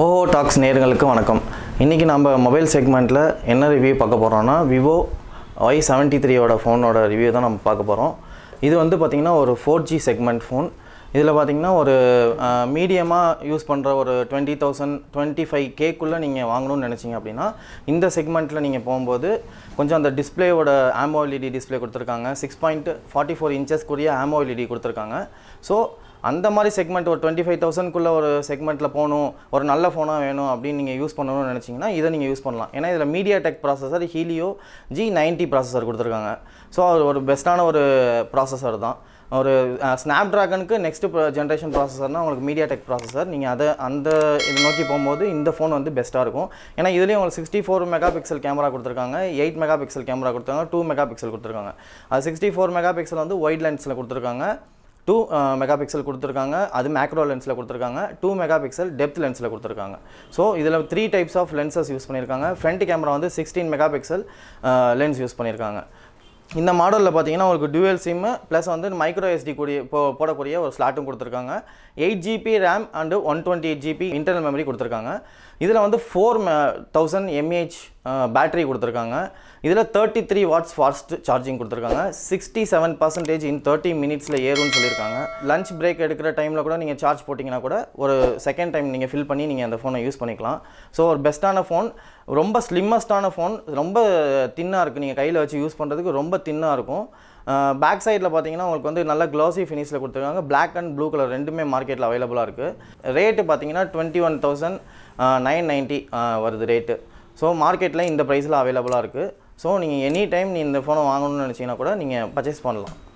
ஓஹோ டாக்ஸ் நேர்களுக்கு வணக்கம் இன்றைக்கி நம்ம மொபைல் செக்மெண்ட்டில் என்ன ரிவ்யூ பார்க்க போகிறோன்னா விவோ ஒய் செவன்ட்டி த்ரீயோட ஃபோனோட ரிவ்யூ தான் நம்ம பார்க்க போகிறோம் இது வந்து பார்த்திங்கன்னா ஒரு ஃபோர் ஜி செக்மெண்ட் ஃபோன் இதில் பார்த்திங்கன்னா ஒரு மீடியமாக யூஸ் பண்ணுற ஒரு டுவெண்ட்டி தௌசண்ட் டுவெண்ட்டி ஃபைவ் கேக்குள்ளே நீங்கள் வாங்கணும்னு நினச்சிங்க அப்படின்னா இந்த செக்மெண்ட்டில் நீங்கள் போகும்போது கொஞ்சம் அந்த டிஸ்பிளேயோட ஆமோஎல்இடி டிஸ்பிளே கொடுத்துருக்காங்க சிக்ஸ் பாயிண்ட் ஃபார்ட்டி ஃபோர் இன்ச்சஸ்க்குரிய ஆமோஎல்இடி கொடுத்துருக்காங்க ஸோ அந்த மாதிரி செக்மெண்ட் ஒரு டுவெண்ட்டி ஃபைவ் தௌசண்ட்குள்ளே ஒரு செக்மெண்ட்டில் போகணும் ஒரு நல்ல ஃபோனாக வேணும் அப்படின்னு நீங்கள் யூஸ் பண்ணணும்னு நினச்சிங்கன்னா இதை நீங்கள் யூஸ் பண்ணலாம் ஏன்னா இதில் MediaTek processor Helio G ninety processor கொடுத்துருக்காங்க ஸோ அது ஒரு பெஸ்ட்டான ஒரு ப்ராசஸர் தான் ஒரு ஸ்னாப் ட்ராகனுக்கு நெக்ஸ்ட் ஜென்ரேஷன் ப்ராசஸர்னால் உங்களுக்கு மீடியா டெக் ப்ராசஸர் நீங்கள் அதை அந்த இதை நோக்கி போகும்போது இந்த ஃபோன் வந்து பெஸ்ட்டாக இருக்கும் ஏன்னா இதுலேயும் உங்களுக்கு sixty four megapixel camera கொடுத்துருக்காங்க எயிட் மெகா பிக்சல் கேமரா கொடுத்துருக்காங்க டூ மெகா பிக்சல் கொடுத்துருக்காங்க அது சிக்ஸ்டி ஃபோர் மெகா பிக்சல் வந்து ஒயிட் லென்ஸில் கொடுத்துருக்காங்க டூ மெகா uh, பிக்சல் கொடுத்துருக்காங்க அது மேக்ரோ லென்ஸில் கொடுத்துருக்காங்க டூ மெகா பிக்சல் டெப்த் லென்ஸில் கொடுத்துருக்காங்க ஸோ இதில் three types of lenses use பண்ணியிருக்காங்க ஃப்ரண்ட் கேமரா வந்து sixteen megapixel lens use பண்ணியிருக்காங்க இந்த மாடலில் பார்த்தீங்கன்னா உங்களுக்கு டூவல் சிம்மு ப்ளஸ் வந்து மைக்ரோ எஸ்டி கூடிய போடக்கூடிய ஒரு ஸ்லாட்டும் கொடுத்துருக்காங்க eight GB RAM and one twenty eight GB internal memory கொடுத்துருக்காங்க இதில் வந்து ஃபோர் தௌசண்ட் எம்ஏஹெச் பேட்டரி கொடுத்துருக்காங்க இதில் thirty three watts fast charging கொடுத்துருக்காங்க சிக்ஸ்டி செவன் பர்சன்டேஜ் இன் தேர்ட்டி மினிட்ஸில் ஏறும்னு சொல்லியிருக்காங்க லஞ்ச் பிரேக் எடுக்கிற டைமில் கூட நீங்கள் சார்ஜ் போட்டிங்கன்னா கூட ஒரு செகண்ட் டைம் நீங்கள் ஃபில் பண்ணி நீங்கள் அந்த ஃபோனை யூஸ் பண்ணிக்கலாம் ஸோ ஒரு பெஸ்ட்டான ஃபோன் ரொம்ப ஸ்லிம்மஸ்டான ஃபோன் ரொம்ப தின்னாக இருக்குது நீங்கள் கையில் வச்சு யூஸ் பண்ணுறதுக்கு ரொம்ப தின்னாக இருக்கும் பேக் சைடில் பார்த்தீங்கன்னா உங்களுக்கு வந்து நல்ல க்ளோசி ஃபினிஷில் கொடுத்துருக்காங்க பிளாக் அண்ட் ப்ளூ கலர் ரெண்டுமே மார்க்கெட்டில் அவைலபிளாக இருக்குது ரேட்டு பார்த்தீங்கன்னா twenty one thousand nine ninety வருது ரேட்டு ஸோ மார்க்கெட்டில் இந்த ப்ரைஸில் அவைலபிளாக இருக்குது ஸோ நீங்கள் எனி டைம் நீ இந்த ஃபோனை வாங்கணும்னு நினச்சிங்கன்னா கூட நீங்கள் பர்ச்சேஸ் பண்ணலாம்